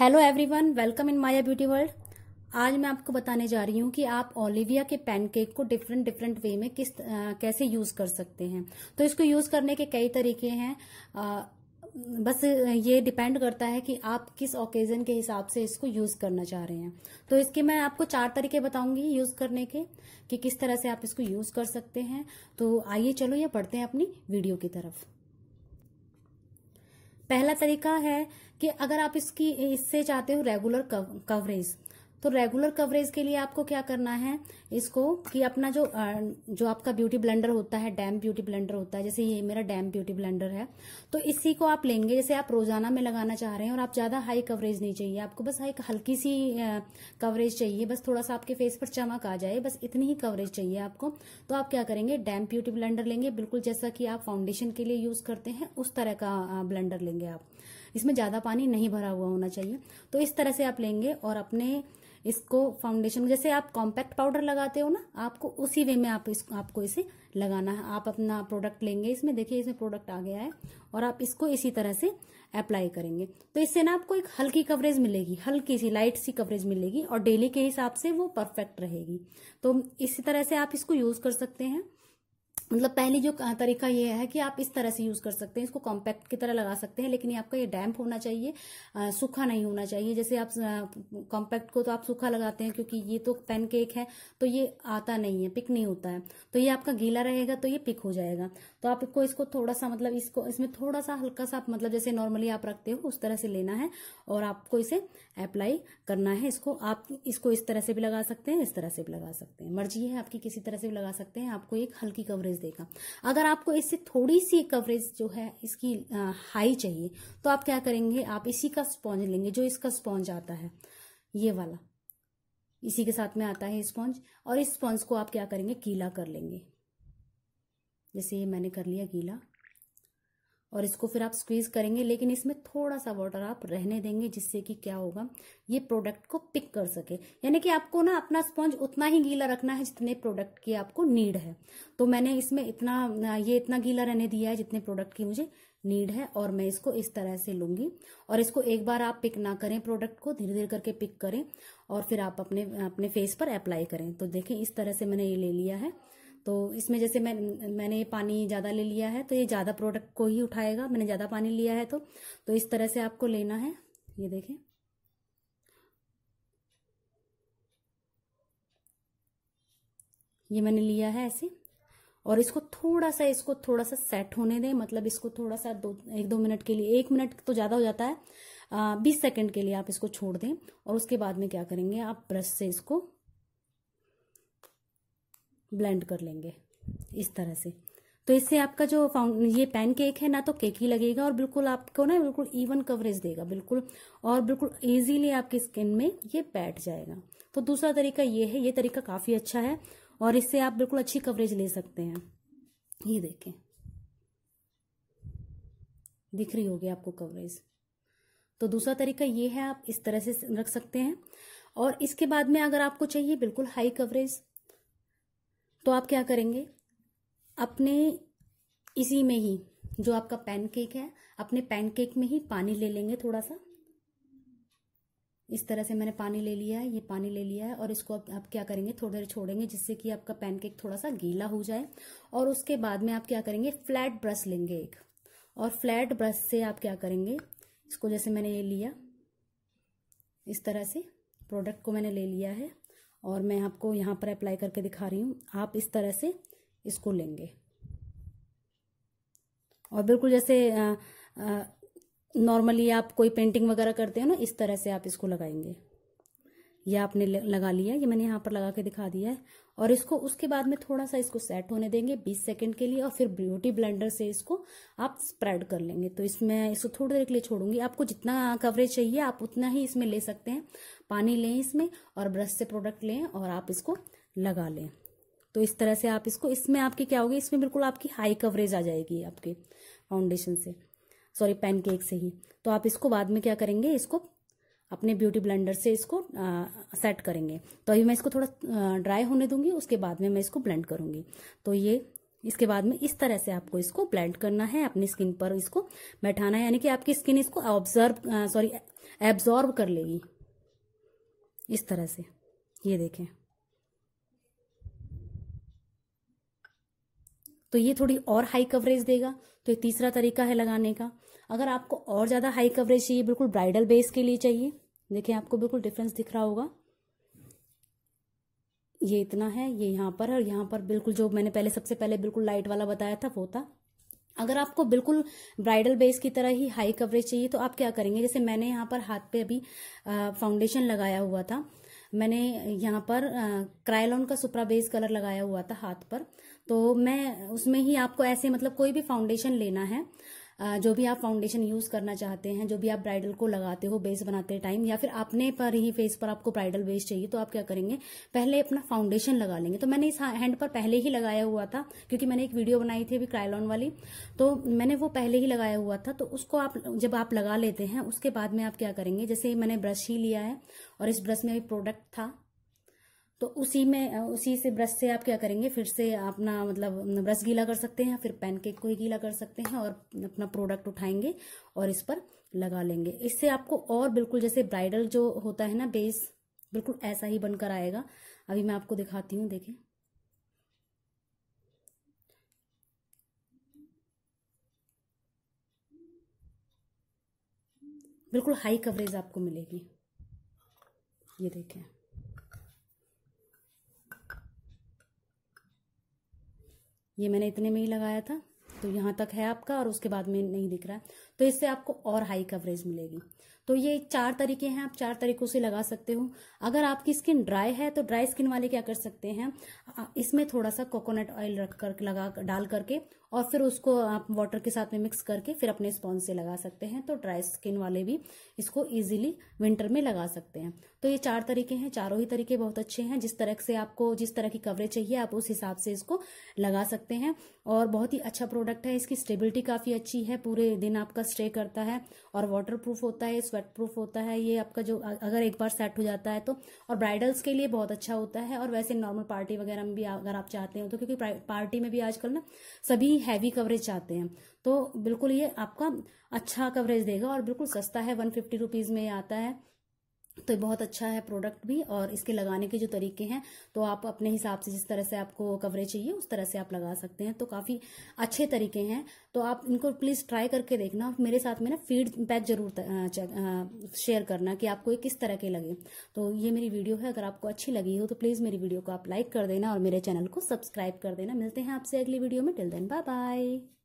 hello everyone welcome in Maya beauty world आज मैं आपको बताने जा रही हूँ कि आप ओलिविया के पैनकेक को डिफरेंट डिफरेंट वे में किस आ, कैसे यूज कर सकते हैं तो इसको यूज करने के कई तरीके हैं आ, बस ये डिपेंड करता है कि आप किस ओकेजन के हिसाब से इसको यूज करना चाह रहे हैं तो इसके मैं आपको चार तरीके बताऊंगी यूज करने के कि किस तरह से आप इसको यूज कर सकते हैं तो आइए चलो ये पढ़ते हैं अपनी वीडियो की तरफ पहला तरीका है कि अगर आप इसकी इससे चाहते हो रेगुलर कवरेज तो रेगुलर कवरेज के लिए आपको क्या करना है इसको कि अपना जो जो आपका ब्यूटी ब्लेंडर होता है डैम ब्यूटी ब्लेंडर होता है जैसे ये मेरा डैम ब्यूटी ब्लेंडर है तो इसी को आप लेंगे जैसे आप रोजाना में लगाना चाह रहे हैं और आप ज्यादा हाई कवरेज नहीं चाहिए आपको बस एक हल्की सी कवरेज चाहिए बस थोड़ा सा आपके फेस पर चमक आ जाए बस इतनी ही कवरेज चाहिए आपको तो आप क्या करेंगे डैम ब्यूटी ब्लेंडर लेंगे बिल्कुल जैसा कि आप फाउंडेशन के लिए यूज करते हैं उस तरह का ब्लेंडर लेंगे आप इसमें ज्यादा पानी नहीं भरा हुआ होना चाहिए तो इस तरह से आप लेंगे और अपने इसको फाउंडेशन जैसे आप कॉम्पैक्ट पाउडर लगाते हो ना आपको उसी वे में आप इस, आपको इसे लगाना है आप अपना प्रोडक्ट लेंगे इसमें देखिए इसमें प्रोडक्ट आ गया है और आप इसको इसी तरह से अप्लाई करेंगे तो इससे ना आपको एक हल्की कवरेज मिलेगी हल्की सी लाइट सी कवरेज मिलेगी और डेली के हिसाब से वो परफेक्ट रहेगी तो इसी तरह से आप इसको यूज कर सकते हैं मतलब पहले जो तरीका ये है कि आप इस तरह से यूज कर सकते हैं इसको कॉम्पैक्ट की तरह लगा सकते हैं लेकिन ये आपका ये डैम्प होना चाहिए सूखा नहीं होना चाहिए जैसे आप कॉम्पैक्ट को तो आप सूखा लगाते हैं क्योंकि ये तो पेन केक है तो ये आता नहीं है पिक नहीं होता है तो ये आपका गीला रहेगा तो ये पिक हो जाएगा तो आपको इसको थोड़ा सा मतलब इसको इसमें थोड़ा सा हल्का सा आप मतलब जैसे नॉर्मली आप रखते हो उस तरह से लेना है और आपको इसे अप्लाई करना है इसको आप इसको इस तरह से भी लगा सकते हैं इस तरह से भी लगा सकते हैं मर्जी है आपकी किसी तरह से भी लगा सकते हैं आपको एक हल्की कवरेज कवरेज देगा अगर आपको इससे थोड़ी सी कवरेज जो है इसकी आ, हाई चाहिए तो आप क्या करेंगे आप इसी का स्पॉन्ज लेंगे जो इसका स्पॉन्ज आता है ये वाला इसी के साथ में आता है स्पॉन्ज और इस स्पॉन्ज को आप क्या करेंगे कीला कर लेंगे जैसे ये मैंने कर लिया गीला और इसको फिर आप स्क्वीज करेंगे लेकिन इसमें थोड़ा सा वाटर आप रहने देंगे जिससे कि क्या होगा ये प्रोडक्ट को पिक कर सके यानी कि आपको ना अपना स्पॉन्ज उतना ही गीला रखना है जितने प्रोडक्ट की आपको नीड है तो मैंने इसमें इतना ये इतना गीला रहने दिया है जितने प्रोडक्ट की मुझे नीड है और मैं इसको इस तरह से लूंगी और इसको एक बार आप पिक ना करें प्रोडक्ट को धीरे धीरे करके पिक करें और फिर आप अपने अपने फेस पर अप्लाई करें तो देखें इस तरह से मैंने ये ले लिया है तो इसमें जैसे मैं मैंने पानी ज़्यादा ले लिया है तो ये ज़्यादा प्रोडक्ट को ही उठाएगा मैंने ज़्यादा पानी लिया है तो तो इस तरह से आपको लेना है ये देखें ये मैंने लिया है ऐसे और इसको थोड़ा सा इसको थोड़ा सा सेट होने दें मतलब इसको थोड़ा सा दो एक दो मिनट के लिए एक मिनट तो ज़्यादा हो जाता है बीस सेकंड के लिए आप इसको छोड़ दें और उसके बाद में क्या करेंगे आप ब्रश से इसको ब्लेंड कर लेंगे इस तरह से तो इससे आपका जो ये पैन केक है ना तो केक ही लगेगा और बिल्कुल आपको ना बिल्कुल इवन कवरेज देगा बिल्कुल और बिल्कुल इजीली आपकी स्किन में ये बैठ जाएगा तो दूसरा तरीका ये है ये तरीका काफ़ी अच्छा है और इससे आप बिल्कुल अच्छी कवरेज ले सकते हैं ये देखें दिख रही होगी आपको कवरेज तो दूसरा तरीका ये है आप इस तरह से रख सकते हैं और इसके बाद में अगर आपको चाहिए बिल्कुल हाई कवरेज तो आप क्या करेंगे अपने इसी में ही जो आपका पैनकेक है अपने पैनकेक में ही पानी ले लेंगे थोड़ा सा इस तरह से मैंने पानी ले लिया है ये पानी ले लिया है और इसको आप, आप क्या करेंगे थोड़ी देर छोड़ेंगे जिससे कि आपका पैनकेक थोड़ा सा गीला हो जाए और उसके बाद में आप क्या करेंगे फ्लैट ब्रश लेंगे एक और फ्लैट ब्रश से आप क्या करेंगे इसको जैसे मैंने ये लिया इस तरह से प्रोडक्ट को मैंने ले लिया है और मैं आपको यहाँ पर अप्लाई करके दिखा रही हूँ आप इस तरह से इसको लेंगे और बिल्कुल जैसे नॉर्मली आप कोई पेंटिंग वगैरह करते हो ना इस तरह से आप इसको लगाएंगे यह आपने लगा लिया ये मैंने यहाँ पर लगा के दिखा दिया है और इसको उसके बाद में थोड़ा सा इसको सेट होने देंगे 20 सेकंड के लिए और फिर ब्यूटी ब्लेंडर से इसको आप स्प्रेड कर लेंगे तो इसमें इसको थोड़ी देर के लिए छोड़ूंगी आपको जितना कवरेज चाहिए आप उतना ही इसमें ले सकते हैं पानी लें इसमें और ब्रश से प्रोडक्ट लें और आप इसको लगा लें तो इस तरह से आप इसको इसमें आपकी क्या होगी इसमें बिल्कुल आपकी हाई कवरेज आ जाएगी आपके फाउंडेशन से सॉरी पेनकेक से ही तो आप इसको बाद में क्या करेंगे इसको अपने ब्यूटी ब्लेंडर से इसको आ, सेट करेंगे तो अभी मैं इसको थोड़ा ड्राई होने दूंगी उसके बाद में मैं इसको ब्लेंड करूंगी तो ये इसके बाद में इस तरह से आपको इसको ब्लेंड करना है अपनी स्किन पर इसको बैठाना है यानी कि आपकी स्किन इसको ऑब्जर्व सॉरी एब्जॉर्व कर लेगी इस तरह से ये देखें तो ये थोड़ी और हाई कवरेज देगा तो ये तीसरा तरीका है लगाने का अगर आपको और ज़्यादा हाई कवरेज चाहिए बिल्कुल ब्राइडल बेस के लिए चाहिए देखें आपको बिल्कुल डिफरेंस दिख रहा होगा ये इतना है ये यहाँ पर है और यहाँ पर बिल्कुल जो मैंने पहले सबसे पहले बिल्कुल लाइट वाला बताया था वो था अगर आपको बिल्कुल ब्राइडल बेस की तरह ही हाई कवरेज चाहिए तो आप क्या करेंगे जैसे मैंने यहाँ पर हाथ पे अभी फाउंडेशन लगाया हुआ था मैंने यहाँ पर क्रायलॉन का सुपरा बेस कलर लगाया हुआ था हाथ पर तो मैं उसमें ही आपको ऐसे मतलब कोई भी फाउंडेशन लेना है जो भी आप फाउंडेशन यूज करना चाहते हैं जो भी आप ब्राइडल को लगाते हो बेस बनाते टाइम या फिर अपने पर ही फेस पर आपको ब्राइडल बेस चाहिए तो आप क्या करेंगे पहले अपना फाउंडेशन लगा लेंगे तो मैंने इस हैंड पर पहले ही लगाया हुआ था क्योंकि मैंने एक वीडियो बनाई थी अभी क्राइलॉन वाली तो मैंने वो पहले ही लगाया हुआ था तो उसको आप जब आप लगा लेते हैं उसके बाद में आप क्या करेंगे जैसे मैंने ब्रश ही लिया है और इस ब्रश में भी प्रोडक्ट था तो उसी में उसी से ब्रश से आप क्या करेंगे फिर से अपना मतलब ब्रश गीला कर सकते हैं फिर पैनकेक को ही गीला कर सकते हैं और अपना प्रोडक्ट उठाएंगे और इस पर लगा लेंगे इससे आपको और बिल्कुल जैसे ब्राइडल जो होता है ना बेस बिल्कुल ऐसा ही बनकर आएगा अभी मैं आपको दिखाती हूँ देखें बिल्कुल हाई कवरेज आपको मिलेगी ये देखें ये मैंने इतने में ही लगाया था तो यहाँ तक है आपका और उसके बाद में नहीं दिख रहा है तो इससे आपको और हाई कवरेज मिलेगी तो ये चार तरीके हैं आप चार तरीकों से लगा सकते हो अगर आपकी स्किन ड्राई है तो ड्राई स्किन वाले क्या कर सकते हैं इसमें थोड़ा सा कोकोनट ऑयल रख कर लगा डाल करके और फिर उसको आप वाटर के साथ में मिक्स करके फिर अपने स्पॉन्ज से लगा सकते हैं तो ड्राई स्किन वाले भी इसको इजीली विंटर में लगा सकते हैं तो ये चार तरीके हैं चारों ही तरीके बहुत अच्छे हैं जिस तरह से आपको जिस तरह की कवरेज चाहिए आप उस हिसाब से इसको लगा सकते हैं और बहुत ही अच्छा प्रोडक्ट है इसकी स्टेबिलिटी काफ़ी अच्छी है पूरे दिन आपका स्टे करता है और वाटर होता है इस स्वेट प्रूफ होता है ये आपका जो अगर एक बार सेट हो जाता है तो और ब्राइडल्स के लिए बहुत अच्छा होता है और वैसे नॉर्मल पार्टी वगैरह में भी अगर आप चाहते हो तो क्योंकि पार्टी में भी आजकल ना सभी हैवी कवरेज चाहते हैं तो बिल्कुल ये आपका अच्छा कवरेज देगा और बिल्कुल सस्ता है वन फिफ्टी में आता है तो बहुत अच्छा है प्रोडक्ट भी और इसके लगाने के जो तरीके हैं तो आप अपने हिसाब से जिस तरह से आपको कवरेज चाहिए उस तरह से आप लगा सकते हैं तो काफ़ी अच्छे तरीके हैं तो आप इनको प्लीज़ ट्राई करके देखना मेरे साथ में ना फीडबैक जरूर शेयर करना कि आपको ये किस तरह के लगे तो ये मेरी वीडियो है अगर आपको अच्छी लगी हो तो प्लीज़ मेरी वीडियो को आप लाइक कर देना और मेरे चैनल को सब्सक्राइब कर देना मिलते हैं आपसे अगली वीडियो में टिल देन बाय बाय